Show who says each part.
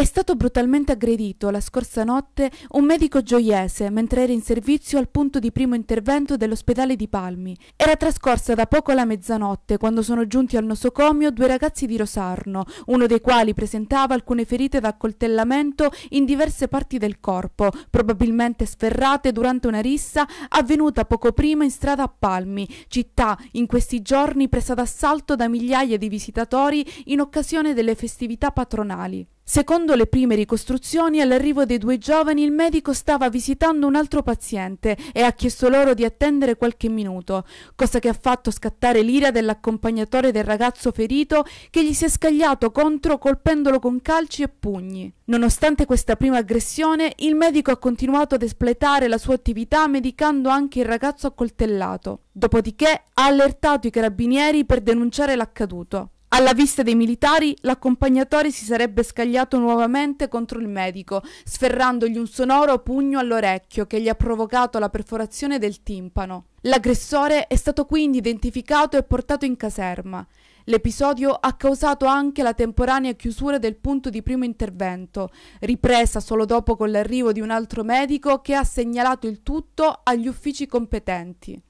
Speaker 1: È stato brutalmente aggredito la scorsa notte un medico gioiese mentre era in servizio al punto di primo intervento dell'ospedale di Palmi. Era trascorsa da poco la mezzanotte quando sono giunti al nosocomio due ragazzi di Rosarno, uno dei quali presentava alcune ferite da accoltellamento in diverse parti del corpo, probabilmente sferrate durante una rissa avvenuta poco prima in strada a Palmi, città in questi giorni presa d'assalto da migliaia di visitatori in occasione delle festività patronali. Secondo le prime ricostruzioni, all'arrivo dei due giovani il medico stava visitando un altro paziente e ha chiesto loro di attendere qualche minuto, cosa che ha fatto scattare l'ira dell'accompagnatore del ragazzo ferito che gli si è scagliato contro colpendolo con calci e pugni. Nonostante questa prima aggressione, il medico ha continuato ad espletare la sua attività medicando anche il ragazzo accoltellato. Dopodiché ha allertato i carabinieri per denunciare l'accaduto. Alla vista dei militari, l'accompagnatore si sarebbe scagliato nuovamente contro il medico, sferrandogli un sonoro pugno all'orecchio che gli ha provocato la perforazione del timpano. L'aggressore è stato quindi identificato e portato in caserma. L'episodio ha causato anche la temporanea chiusura del punto di primo intervento, ripresa solo dopo con l'arrivo di un altro medico che ha segnalato il tutto agli uffici competenti.